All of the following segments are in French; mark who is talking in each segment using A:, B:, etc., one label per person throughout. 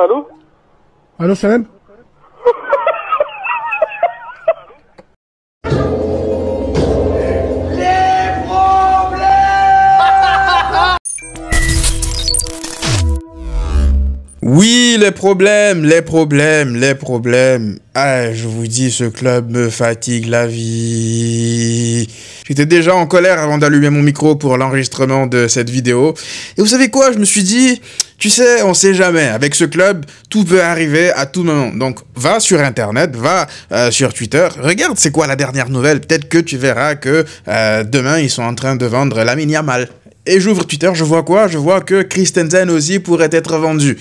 A: Allô Allô, Salem Oui, les problèmes, les problèmes, les problèmes. Ah, je vous dis, ce club me fatigue la vie. J'étais déjà en colère avant d'allumer mon micro pour l'enregistrement de cette vidéo. Et vous savez quoi, je me suis dit, tu sais, on sait jamais. Avec ce club, tout peut arriver à tout moment. Donc, va sur Internet, va euh, sur Twitter, regarde c'est quoi la dernière nouvelle. Peut-être que tu verras que euh, demain, ils sont en train de vendre la mini mal. Et j'ouvre Twitter, je vois quoi Je vois que Christensen aussi pourrait être vendu.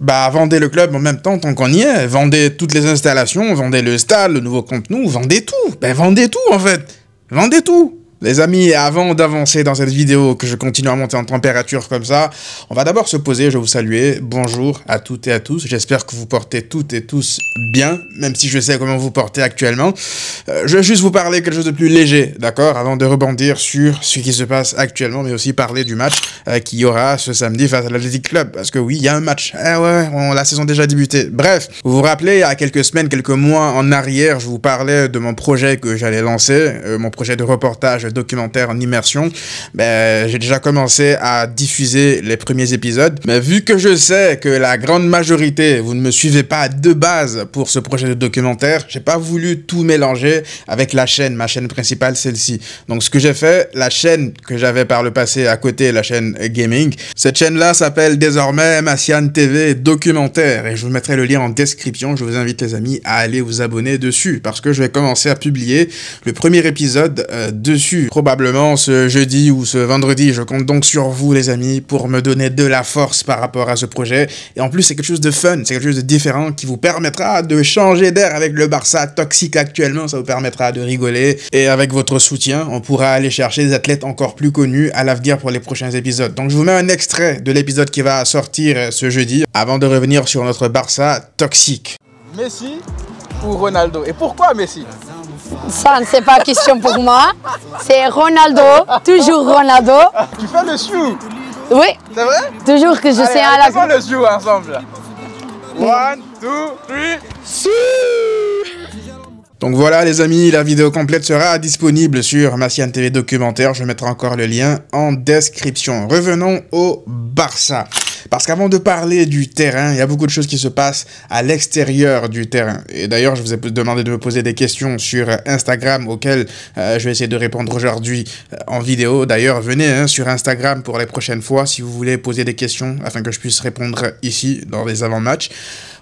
A: Bah, vendez le club en même temps tant qu'on y est. Vendez toutes les installations, vendez le stade, le nouveau contenu, vendez tout. Ben, vendez tout en fait. Vendez tout. Les amis, avant d'avancer dans cette vidéo, que je continue à monter en température comme ça, on va d'abord se poser, je vais vous saluer, bonjour à toutes et à tous, j'espère que vous portez toutes et tous bien, même si je sais comment vous portez actuellement. Euh, je vais juste vous parler quelque chose de plus léger, d'accord, avant de rebondir sur ce qui se passe actuellement, mais aussi parler du match euh, qui qu'il y aura ce samedi face à l'Athletic Club, parce que oui, il y a un match, eh ouais, la saison déjà débutée. Bref, vous vous rappelez, il y a quelques semaines, quelques mois en arrière, je vous parlais de mon projet que j'allais lancer, euh, mon projet de reportage documentaire en immersion, ben, j'ai déjà commencé à diffuser les premiers épisodes. Mais vu que je sais que la grande majorité, vous ne me suivez pas de base pour ce projet de documentaire, j'ai pas voulu tout mélanger avec la chaîne, ma chaîne principale, celle-ci. Donc ce que j'ai fait, la chaîne que j'avais par le passé à côté, la chaîne gaming, cette chaîne-là s'appelle désormais Massian TV Documentaire et je vous mettrai le lien en description. Je vous invite les amis à aller vous abonner dessus parce que je vais commencer à publier le premier épisode euh, dessus probablement ce jeudi ou ce vendredi. Je compte donc sur vous, les amis, pour me donner de la force par rapport à ce projet. Et en plus, c'est quelque chose de fun, c'est quelque chose de différent qui vous permettra de changer d'air avec le Barça toxique actuellement. Ça vous permettra de rigoler. Et avec votre soutien, on pourra aller chercher des athlètes encore plus connus à l'avenir pour les prochains épisodes. Donc, je vous mets un extrait de l'épisode qui va sortir euh, ce jeudi avant de revenir sur notre Barça toxique. Messi ou Ronaldo Et pourquoi Messi ça, n'est pas question pour moi. C'est Ronaldo, toujours Ronaldo. Tu fais le sioux Oui. C'est vrai Toujours que je sais à la On fait le sioux ensemble 1, 2, 3, sioux donc voilà les amis, la vidéo complète sera disponible sur ma TV documentaire, je mettrai encore le lien en description. Revenons au Barça. Parce qu'avant de parler du terrain, il y a beaucoup de choses qui se passent à l'extérieur du terrain. Et d'ailleurs, je vous ai demandé de me poser des questions sur Instagram auxquelles euh, je vais essayer de répondre aujourd'hui euh, en vidéo. D'ailleurs, venez hein, sur Instagram pour les prochaines fois si vous voulez poser des questions afin que je puisse répondre ici dans les avant-matchs.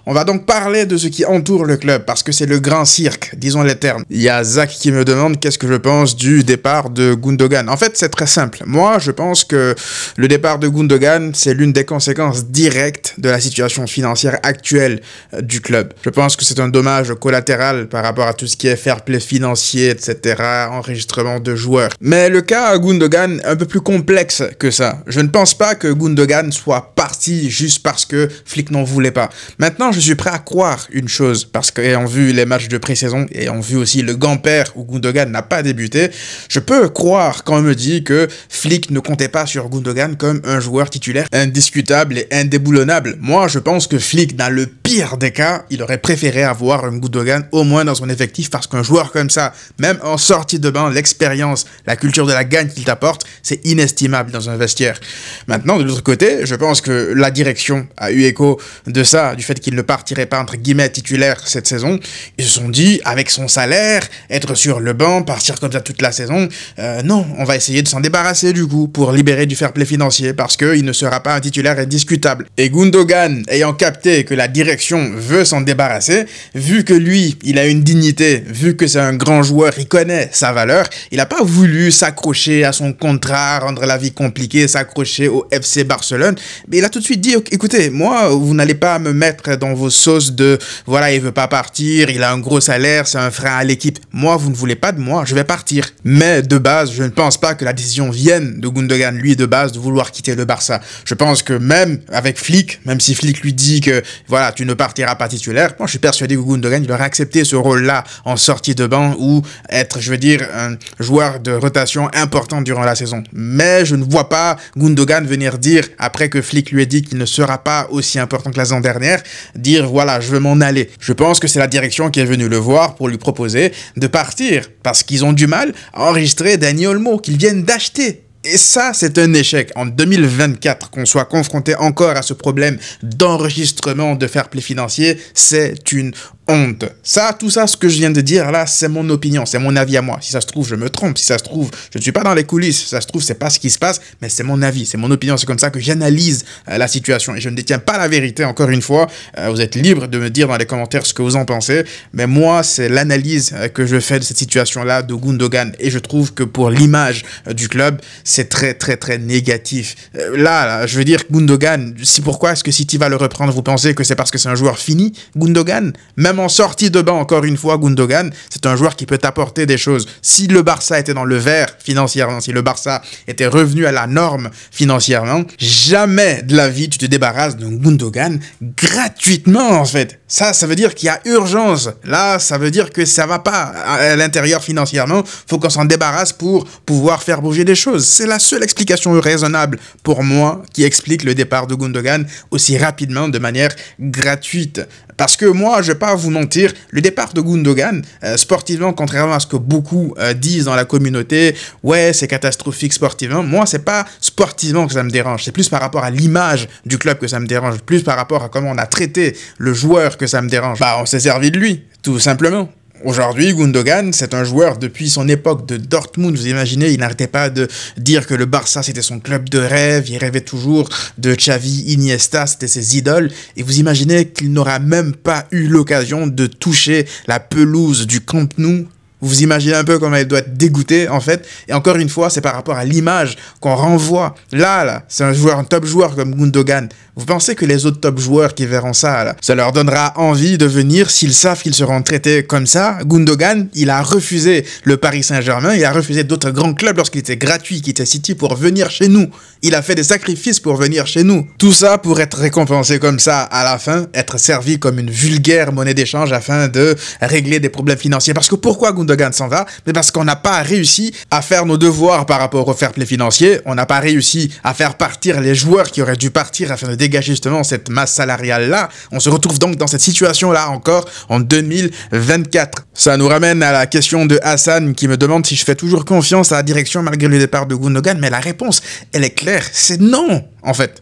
A: On va donc parler de ce qui entoure le club, parce que c'est le grand cirque, disons les termes. Il y a Zach qui me demande qu'est-ce que je pense du départ de Gundogan. En fait, c'est très simple. Moi, je pense que le départ de Gundogan, c'est l'une des conséquences directes de la situation financière actuelle euh, du club. Je pense que c'est un dommage collatéral par rapport à tout ce qui est fair play financier, etc., enregistrement de joueurs. Mais le cas à Gundogan, un peu plus complexe que ça. Je ne pense pas que Gundogan soit parti juste parce que Flick n'en voulait pas. Maintenant, je suis prêt à croire une chose, parce qu'ayant vu les matchs de pré-saison, et ayant vu aussi le grand-père où Gundogan n'a pas débuté, je peux croire quand on me dit que Flick ne comptait pas sur Gundogan comme un joueur titulaire indiscutable et indéboulonnable. Moi, je pense que Flick, dans le pire des cas, il aurait préféré avoir un Gundogan au moins dans son effectif, parce qu'un joueur comme ça, même en sortie de bain, l'expérience, la culture de la gagne qu'il t'apporte, c'est inestimable dans un vestiaire. Maintenant, de l'autre côté, je pense que la direction a eu écho de ça, du fait qu'il ne partirait pas entre guillemets titulaire cette saison, ils se sont dit, avec son salaire, être sur le banc, partir comme ça toute la saison, euh, non, on va essayer de s'en débarrasser du coup pour libérer du fair play financier parce qu'il ne sera pas un titulaire indiscutable. Et Gundogan, ayant capté que la direction veut s'en débarrasser, vu que lui, il a une dignité, vu que c'est un grand joueur, il connaît sa valeur, il n'a pas voulu s'accrocher à son contrat, rendre la vie compliquée, s'accrocher au FC Barcelone, mais il a tout de suite dit, écoutez, moi, vous n'allez pas me mettre dans vos sauces de voilà, il veut pas partir, il a un gros salaire, c'est un frein à l'équipe. Moi, vous ne voulez pas de moi, je vais partir. Mais de base, je ne pense pas que la décision vienne de Gundogan, lui, de base, de vouloir quitter le Barça. Je pense que même avec Flick, même si Flick lui dit que voilà, tu ne partiras pas titulaire, moi, je suis persuadé que Gundogan, il aurait accepté ce rôle-là en sortie de banc ou être, je veux dire, un joueur de rotation important durant la saison. Mais je ne vois pas Gundogan venir dire, après que Flick lui ait dit qu'il ne sera pas aussi important que la saison dernière, dire voilà, je veux m'en aller. Je pense que c'est la direction qui est venue le voir pour lui proposer de partir parce qu'ils ont du mal à enregistrer Daniel Mo, qu'ils viennent d'acheter. Et ça, c'est un échec. En 2024, qu'on soit confronté encore à ce problème d'enregistrement de fair play financier, c'est une honte. Ça, tout ça, ce que je viens de dire là, c'est mon opinion, c'est mon avis à moi. Si ça se trouve, je me trompe. Si ça se trouve, je ne suis pas dans les coulisses. Si ça se trouve, c'est pas ce qui se passe, mais c'est mon avis, c'est mon opinion. C'est comme ça que j'analyse euh, la situation et je ne détiens pas la vérité. Encore une fois, euh, vous êtes libre de me dire dans les commentaires ce que vous en pensez, mais moi, c'est l'analyse euh, que je fais de cette situation là de Gundogan et je trouve que pour l'image du club, c'est très très très négatif. Là, je veux dire Gundogan. Si pourquoi est-ce que City va le reprendre Vous pensez que c'est parce que c'est un joueur fini, Gundogan Même sorti de bain encore une fois, Gundogan. C'est un joueur qui peut apporter des choses. Si le Barça était dans le vert financièrement, si le Barça était revenu à la norme financièrement, jamais de la vie tu te débarrasses de Gundogan gratuitement en fait. Ça, ça veut dire qu'il y a urgence. Là, ça veut dire que ça va pas à l'intérieur financièrement. Faut qu'on s'en débarrasse pour pouvoir faire bouger des choses. C'est la seule explication raisonnable pour moi qui explique le départ de Gundogan aussi rapidement de manière gratuite. Parce que moi, je vais pas vous mentir, le départ de Gundogan, euh, sportivement, contrairement à ce que beaucoup euh, disent dans la communauté, ouais, c'est catastrophique sportivement. Moi, c'est pas sportivement que ça me dérange. C'est plus par rapport à l'image du club que ça me dérange. Plus par rapport à comment on a traité le joueur que ça me dérange. Bah, on s'est servi de lui, tout simplement. Aujourd'hui, Gundogan, c'est un joueur depuis son époque de Dortmund. Vous imaginez, il n'arrêtait pas de dire que le Barça c'était son club de rêve, il rêvait toujours de Xavi, Iniesta, c'était ses idoles. Et vous imaginez qu'il n'aura même pas eu l'occasion de toucher la pelouse du Camp Nou vous imaginez un peu comment elle doit être dégoûtée, en fait. Et encore une fois, c'est par rapport à l'image qu'on renvoie. Là, là, c'est un joueur, un top joueur comme Gundogan. Vous pensez que les autres top joueurs qui verront ça, ça leur donnera envie de venir s'ils savent qu'ils seront traités comme ça? Gundogan, il a refusé le Paris Saint-Germain, il a refusé d'autres grands clubs lorsqu'il était gratuit, qu'il était City pour venir chez nous. Il a fait des sacrifices pour venir chez nous. Tout ça pour être récompensé comme ça à la fin, être servi comme une vulgaire monnaie d'échange afin de régler des problèmes financiers. Parce que pourquoi Gundogan Gundogan s'en va, mais parce qu'on n'a pas réussi à faire nos devoirs par rapport au fair play financier, on n'a pas réussi à faire partir les joueurs qui auraient dû partir afin de dégager justement cette masse salariale-là. On se retrouve donc dans cette situation-là encore en 2024. Ça nous ramène à la question de Hassan qui me demande si je fais toujours confiance à la direction malgré le départ de Gundogan, mais la réponse, elle est claire, c'est non, en fait.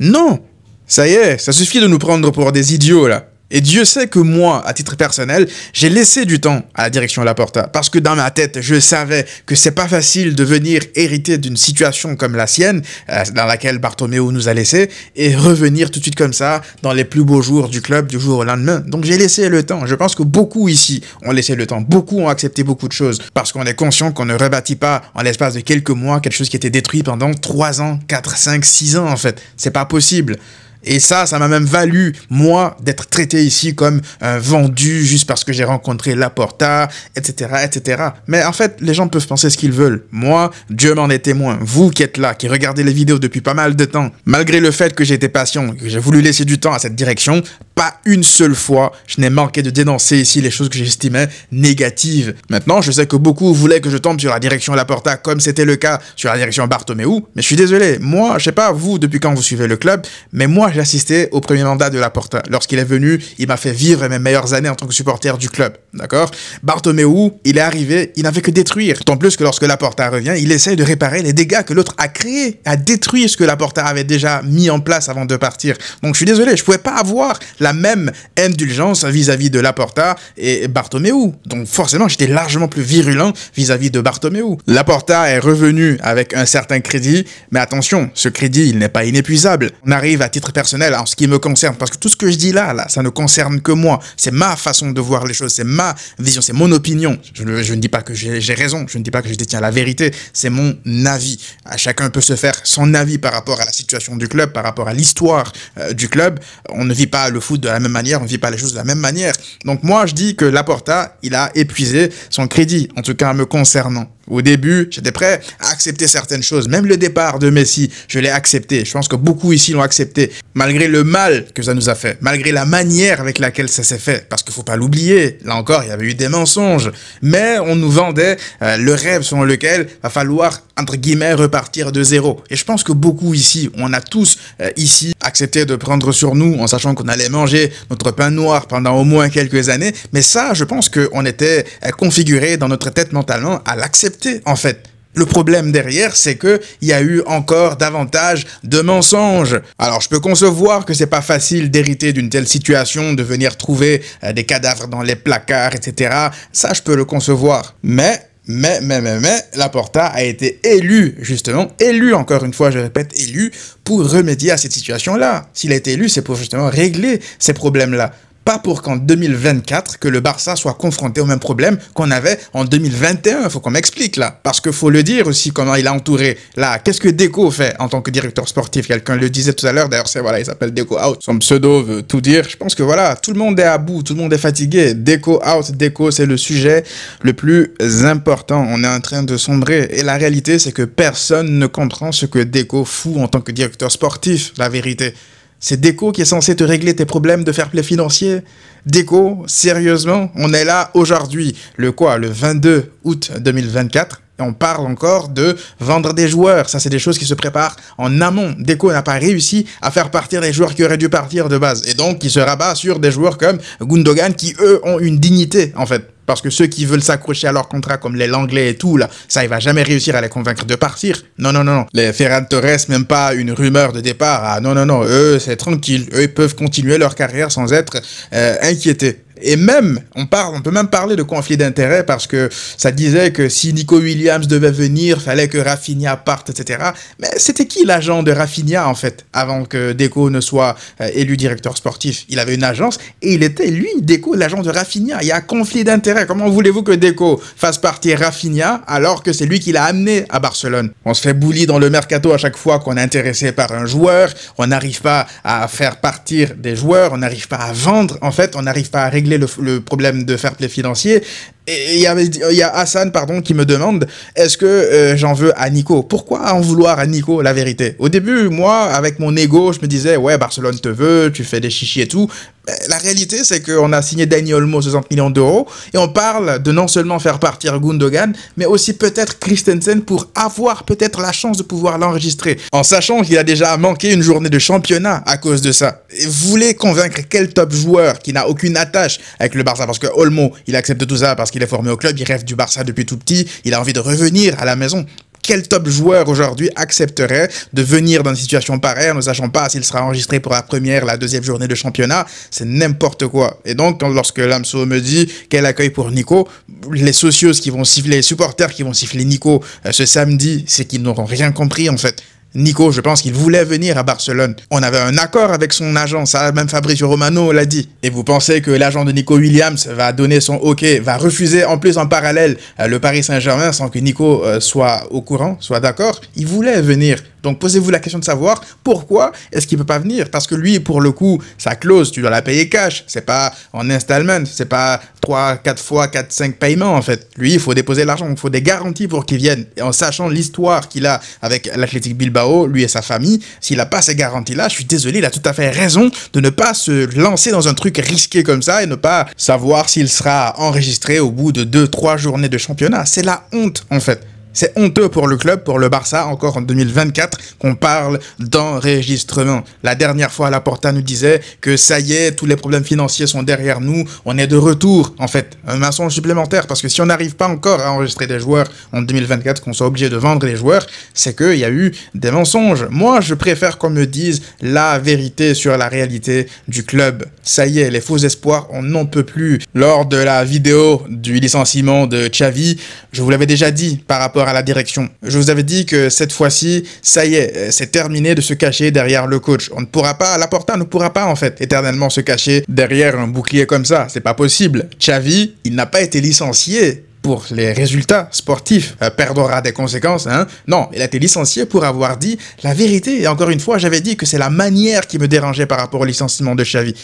A: Non ça y est, ça suffit de nous prendre pour des idiots là. Et Dieu sait que moi, à titre personnel, j'ai laissé du temps à la direction de la Porta. Parce que dans ma tête, je savais que c'est pas facile de venir hériter d'une situation comme la sienne, euh, dans laquelle Bartomeu nous a laissé, et revenir tout de suite comme ça, dans les plus beaux jours du club, du jour au lendemain. Donc j'ai laissé le temps. Je pense que beaucoup ici ont laissé le temps. Beaucoup ont accepté beaucoup de choses. Parce qu'on est conscient qu'on ne rebâtit pas en l'espace de quelques mois quelque chose qui était détruit pendant 3 ans, 4, 5, 6 ans en fait. C'est pas possible. Et ça, ça m'a même valu, moi, d'être traité ici comme un euh, vendu juste parce que j'ai rencontré Laporta, etc., etc. Mais en fait, les gens peuvent penser ce qu'ils veulent. Moi, Dieu m'en est témoin. Vous qui êtes là, qui regardez les vidéos depuis pas mal de temps, malgré le fait que j'ai été patient, que j'ai voulu laisser du temps à cette direction, pas une seule fois, je n'ai manqué de dénoncer ici les choses que j'estimais négatives. Maintenant, je sais que beaucoup voulaient que je tombe sur la direction Laporta, comme c'était le cas sur la direction Bartomeu, mais je suis désolé. Moi, je sais pas vous depuis quand vous suivez le club, mais moi, j'ai assisté au premier mandat de Laporta. Lorsqu'il est venu, il m'a fait vivre mes meilleures années en tant que supporter du club. D'accord Bartomeu, il est arrivé, il n'avait que détruire. Tant plus que lorsque Laporta revient, il essaye de réparer les dégâts que l'autre a créés, A détruire ce que Laporta avait déjà mis en place avant de partir. Donc je suis désolé, je pouvais pas avoir la même indulgence vis-à-vis de Laporta et Bartomeu. Donc forcément, j'étais largement plus virulent vis-à-vis de Bartomeu. Laporta est revenu avec un certain crédit, mais attention, ce crédit, il n'est pas inépuisable. On arrive à titre personnel en ce qui me concerne, parce que tout ce que je dis là, ça ne concerne que moi. C'est ma façon de voir les choses, c'est ma vision, c'est mon opinion. Je, ne dis pas que j'ai raison, je ne dis pas que je détiens la vérité, c'est mon avis. À chacun peut se faire son avis par rapport à la situation du club, par rapport à l'histoire euh, du club. On ne vit pas le foot de la même manière, on ne vit pas les choses de la même manière. Donc moi, je dis que Laporta, il a épuisé son crédit, en tout cas me concernant. Au début, j'étais prêt à accepter certaines choses. Même le départ de Messi, je l'ai accepté. Je pense que beaucoup ici l'ont accepté, malgré le mal que ça nous a fait, malgré la manière avec laquelle ça s'est fait. Parce qu'il ne faut pas l'oublier. Là encore, il y avait eu des mensonges. Mais on nous vendait euh, le rêve selon lequel va falloir entre guillemets repartir de zéro. Et je pense que beaucoup ici, on a tous euh, ici accepté de prendre sur nous en sachant qu'on allait manger notre pain noir pendant au moins quelques années. Mais ça, je pense qu'on était euh, configuré dans notre tête mentalement à l'accepter en fait. Le problème derrière, c'est que il y a eu encore davantage de mensonges. Alors, je peux concevoir que c'est pas facile d'hériter d'une telle situation, de venir trouver euh, des cadavres dans les placards, etc. Ça, je peux le concevoir. Mais mais, mais, mais, mais, Laporta a été élu, justement, élu, encore une fois, je répète, élu, pour remédier à cette situation-là. S'il a été élu, c'est pour justement régler ces problèmes-là. Pas pour qu'en 2024, que le Barça soit confronté au même problème qu'on avait en 2021. Faut qu'on m'explique là. Parce que faut le dire aussi comment il a entouré. Là, qu'est-ce que Deco fait en tant que directeur sportif Quelqu'un le disait tout à l'heure. D'ailleurs, c'est voilà, il s'appelle Deco Out. Son pseudo veut tout dire. Je pense que voilà, tout le monde est à bout, tout le monde est fatigué. Deco Out, Deco, c'est le sujet le plus important. On est en train de sombrer. Et la réalité, c'est que personne ne comprend ce que Deco fout en tant que directeur sportif. La vérité. C'est Déco qui est censé te régler tes problèmes de fair play financier. Déco, sérieusement, on est là aujourd'hui, le quoi, le 22 août 2024. Et on parle encore de vendre des joueurs. Ça, c'est des choses qui se préparent en amont. Deco n'a pas réussi à faire partir les joueurs qui auraient dû partir de base. Et donc, il se rabat sur des joueurs comme Gundogan qui, eux, ont une dignité, en fait. Parce que ceux qui veulent s'accrocher à leur contrat, comme les Langlais et tout, là, ça, il va jamais réussir à les convaincre de partir. Non, non, non. Les Ferran Torres, même pas une rumeur de départ. Ah, non, non, non. Eux, c'est tranquille. Eux, ils peuvent continuer leur carrière sans être euh, inquiétés. Et même, on, parle, on peut même parler de conflit d'intérêts parce que ça disait que si Nico Williams devait venir, fallait que Rafinha parte, etc. Mais c'était qui l'agent de Rafinha, en fait, avant que Deco ne soit euh, élu directeur sportif Il avait une agence et il était, lui, Deco, l'agent de Rafinha. Il y a conflit d'intérêts. Comment voulez-vous que Deco fasse partir Rafinha alors que c'est lui qui l'a amené à Barcelone On se fait boulir dans le mercato à chaque fois qu'on est intéressé par un joueur. On n'arrive pas à faire partir des joueurs. On n'arrive pas à vendre, en fait. On n'arrive pas à régler le, problème de faire play financier. Et il y, y a, Hassan pardon, qui me demande est-ce que euh, j'en veux à Nico Pourquoi en vouloir à Nico la vérité Au début, moi, avec mon ego, je me disais ouais, Barcelone te veut, tu fais des chichis et tout. Euh, la réalité, c'est qu'on a signé Daniel Olmo 60 millions d'euros et on parle de non seulement faire partir Gundogan, mais aussi peut-être Christensen pour avoir peut-être la chance de pouvoir l'enregistrer, en sachant qu'il a déjà manqué une journée de championnat à cause de ça. Et vous voulez convaincre quel top joueur qui n'a aucune attache avec le Barça Parce que Olmo, il accepte tout ça parce qu'il est formé au club, il rêve du Barça depuis tout petit, il a envie de revenir à la maison quel top joueur aujourd'hui accepterait de venir dans une situation pareille ne sachant pas s'il sera enregistré pour la première, la deuxième journée de championnat C'est n'importe quoi. Et donc, lorsque Lamso me dit quel accueil pour Nico, les socios qui vont siffler, les supporters qui vont siffler Nico euh, ce samedi, c'est qu'ils n'auront rien compris en fait. Nico, je pense qu'il voulait venir à Barcelone. On avait un accord avec son agent, ça même Fabrizio Romano l'a dit. Et vous pensez que l'agent de Nico Williams va donner son OK, va refuser en plus en parallèle euh, le Paris Saint-Germain sans que Nico euh, soit au courant, soit d'accord Il voulait venir donc posez-vous la question de savoir pourquoi est-ce qu'il peut pas venir Parce que lui, pour le coup, sa clause, tu dois la payer cash. C'est pas en installment, c'est pas 3, 4 fois, 4, 5 paiements en fait. Lui, il faut déposer l'argent, il faut des garanties pour qu'il vienne. Et en sachant l'histoire qu'il a avec l'Athletic Bilbao, lui et sa famille, s'il n'a pas ces garanties-là, je suis désolé, il a tout à fait raison de ne pas se lancer dans un truc risqué comme ça et ne pas savoir s'il sera enregistré au bout de 2-3 journées de championnat. C'est la honte en fait. C'est honteux pour le club, pour le Barça, encore en 2024, qu'on parle d'enregistrement. La dernière fois, la Porta nous disait que ça y est, tous les problèmes financiers sont derrière nous, on est de retour, en fait. Un mensonge supplémentaire, parce que si on n'arrive pas encore à enregistrer des joueurs en 2024, qu'on soit obligé de vendre les joueurs, c'est qu'il y a eu des mensonges. Moi, je préfère qu'on me dise la vérité sur la réalité du club. Ça y est, les faux espoirs, on n'en peut plus. Lors de la vidéo du licenciement de Xavi, je vous l'avais déjà dit par rapport à la direction. Je vous avais dit que cette fois-ci, ça y est, euh, c'est terminé de se cacher derrière le coach. On ne pourra pas, Laporta ne pourra pas en fait éternellement se cacher derrière un bouclier comme ça. C'est pas possible. Xavi, il n'a pas été licencié pour les résultats sportifs euh, perdra des conséquences. Hein. Non, il a été licencié pour avoir dit la vérité. Et encore une fois, j'avais dit que c'est la manière qui me dérangeait par rapport au licenciement de Xavi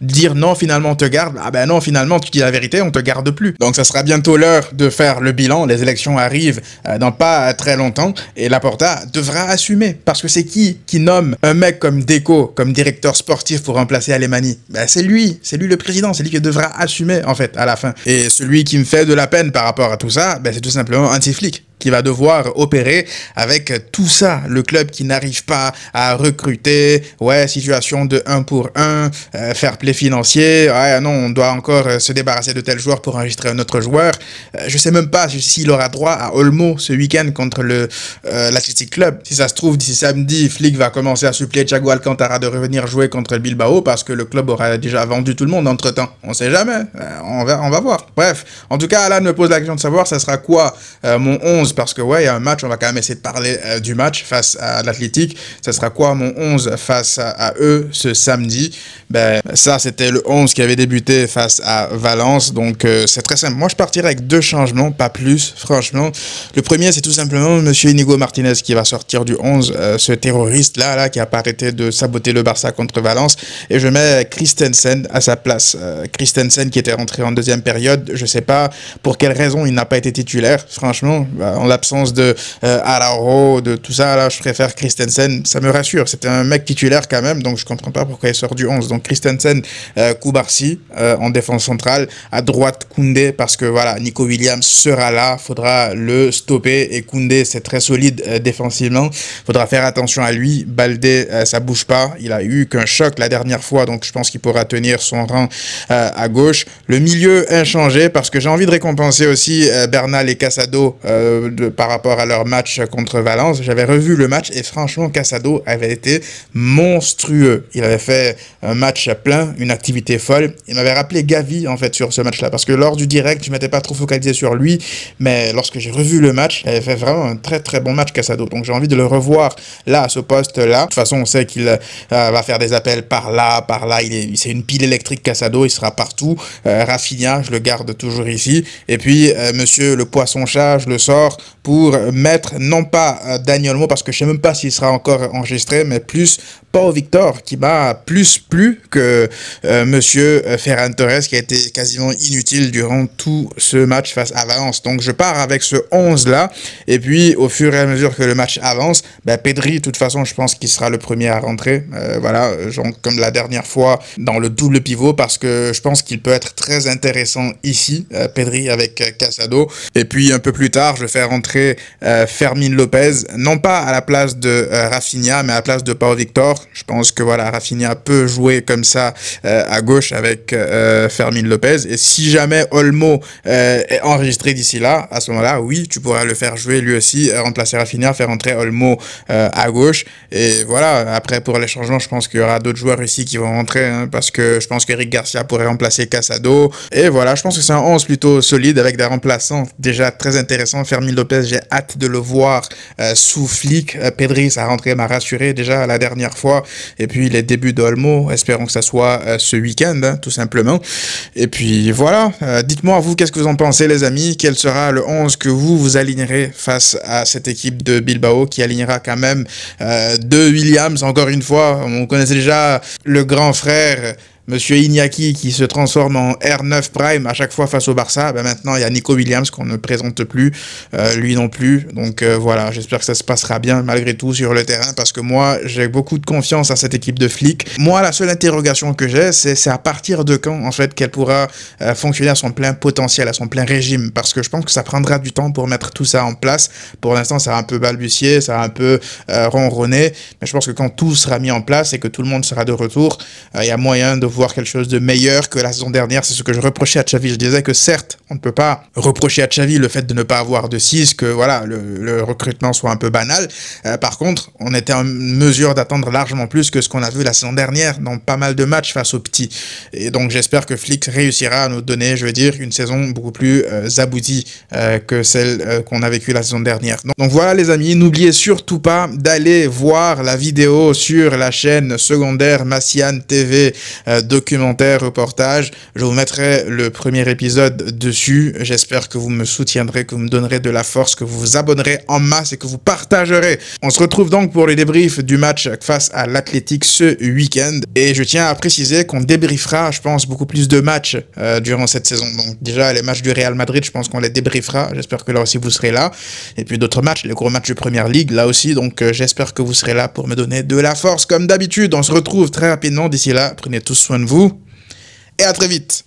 A: dire non, finalement on te garde, ah ben non, finalement tu dis la vérité, on te garde plus. Donc ça sera bientôt l'heure de faire le bilan, les élections arrivent euh, dans pas très longtemps et Laporta devra assumer parce que c'est qui qui nomme un mec comme déco comme directeur sportif pour remplacer Alemani ben, C'est lui, c'est lui le président, c'est lui qui devra assumer en fait à la fin. Et celui qui me fait de la peine par rapport à tout ça, ben, c'est tout simplement anti-flic qui va devoir opérer avec tout ça. Le club qui n'arrive pas à recruter, ouais, situation de 1 pour 1, euh, faire play financier, ouais, non, on doit encore euh, se débarrasser de tel joueur pour enregistrer un autre joueur. Euh, je sais même pas s'il aura droit à Olmo ce week-end contre le Club. Si ça se trouve, d'ici samedi, Flick va commencer à supplier Thiago Alcantara de revenir jouer contre Bilbao parce que le club aura déjà vendu tout le monde entre-temps. On sait jamais, on, va, on va voir. Bref, en tout cas, Alan me pose la question de savoir, ça sera quoi mon 11 parce que ouais, il y a un match, on va quand même essayer de parler euh, du match face à l'Athletic. Ça sera quoi mon 11 face à, eux ce samedi Ben ça c'était le 11 qui avait débuté face à Valence. Donc euh, c'est très simple. Moi je partirai avec deux changements, pas plus franchement. Le premier c'est tout simplement monsieur Inigo Martinez qui va sortir du 11 euh, ce terroriste là là qui a pas arrêté de saboter le Barça contre Valence et je mets Christensen à sa place. Christensen qui était rentré en deuxième période, je sais pas pour quelle raison il n'a pas été titulaire. Franchement, bah, en l'absence de euh, de tout ça, là, je préfère Christensen. Ça me rassure. C'était un mec titulaire quand même, donc je comprends pas pourquoi il sort du 11. Donc Christensen, euh, Kubarsi euh, en défense centrale, à droite Koundé parce que voilà, Nico Williams sera là, faudra le stopper et Koundé c'est très solide euh, défensivement. Faudra faire attention à lui. Baldé, ça bouge pas. Il a eu qu'un choc la dernière fois, donc je pense qu'il pourra tenir son rang à gauche. Le milieu inchangé parce que j'ai envie de récompenser aussi Bernal et Casado par rapport à leur match contre Valence. J'avais revu le match et franchement, Casado avait été monstrueux. Il avait fait un match plein, une activité folle. Il m'avait rappelé Gavi en fait sur ce match-là parce que lors du direct, je m'étais pas trop focalisé sur lui, mais lorsque j'ai revu le match, il avait fait vraiment un très très bon match Casado. Donc j'ai envie de le revoir là à ce poste-là. De toute façon, on sait qu'il euh, va faire des appels par là, par là. Il c'est une pile électrique Casado, il sera partout. Euh, Raffinia, je le garde toujours ici. Et puis euh, Monsieur le poisson chat, je le sors pour mettre non pas euh, Daniel Mo parce que je sais même pas s'il sera encore enregistré, mais plus Paul Victor qui m'a plus plus que euh, Monsieur euh, Ferran Torres qui a été quasiment inutile durant tout ce match face à Valence. Donc je pars avec ce 11 là et puis au fur et à mesure que le match avance, bah, Pedri de toute façon je pense qu'il sera le premier à rentrer. voilà, genre, comme la dernière fois dans le double pivot parce que je pense qu'il peut être très intéressant ici Pedri avec Casado et puis un peu plus tard je fais faire entrer euh, Fermin Lopez, non pas à la place de euh, Rafinha, mais à la place de Pau Victor. Je pense que voilà, Rafinha peut jouer comme ça euh, à gauche avec Fermin Lopez. Et si jamais Olmo est enregistré d'ici là, à ce moment-là, oui, tu pourras le faire jouer lui aussi, remplacer Rafinha, faire entrer Olmo à gauche. Et voilà, après pour les changements, je pense qu'il y aura d'autres joueurs ici qui vont rentrer, hein, parce que je pense qu'Eric Garcia pourrait remplacer Casado. Et voilà, je pense que c'est un 11 plutôt solide avec des remplaçants déjà très intéressants. Fermin Lopez, j'ai hâte de le voir euh, sous flic. Euh, Pedris a rentré, m'a rassuré déjà la dernière fois. Et puis les débuts d'Olmo, espérons que ça soit euh, ce week-end, hein, tout simplement. Et puis voilà, dites-moi à vous qu'est-ce que vous en pensez les amis, quel sera le 11 que vous vous alignerez face à cette équipe de Bilbao qui alignera quand même deux Williams, encore une fois, on connaissait déjà le grand frère Monsieur Iñaki qui se transforme en R9 Prime à chaque fois face au Barça. Ben maintenant, il y a Nico Williams qu'on ne présente plus, euh, lui non plus. Donc euh, voilà, j'espère que ça se passera bien malgré tout sur le terrain parce que moi, j'ai beaucoup de confiance à cette équipe de flics. Moi, la seule interrogation que j'ai, c'est à partir de quand, en fait, qu'elle pourra euh, fonctionner à son plein potentiel, à son plein régime. Parce que je pense que ça prendra du temps pour mettre tout ça en place. Pour l'instant, ça a un peu balbutié, ça a un peu ronronné. Mais je pense que quand tout sera mis en place et que tout le monde sera de retour, il y a moyen de vous voir quelque chose de meilleur que la saison dernière. C'est ce que je reprochais à Xavi. Je disais que certes, on ne peut pas reprocher à Xavi le fait de ne pas avoir de 6, que voilà, le, recrutement soit un peu banal. Euh, par contre, on était en mesure d'attendre largement plus que ce qu'on a vu la saison dernière dans pas mal de matchs face aux petits. Et donc j'espère que Flick réussira à nous donner, je veux dire, une saison beaucoup plus euh, aboutie euh, que celle qu'on a vécue la saison dernière. Donc, voilà les amis, n'oubliez surtout pas d'aller voir la vidéo sur la chaîne secondaire Massian TV documentaire, reportage. Je vous mettrai le premier épisode dessus. J'espère que vous me soutiendrez, que vous me donnerez de la force, que vous vous abonnerez en masse et que vous partagerez. On se retrouve donc pour les débriefs du match face à l'Athletic ce week-end. Et je tiens à préciser qu'on débriefera, je pense, beaucoup plus de matchs euh, durant cette saison. Donc déjà, les matchs du Real Madrid, je pense qu'on les débriefera. J'espère que là aussi vous serez là. Et puis d'autres matchs, les gros matchs de Première Ligue, là aussi. Donc euh, j'espère que vous serez là pour me donner de la force. Comme d'habitude, on se retrouve très rapidement. D'ici là, prenez tous soin de vous et à très vite.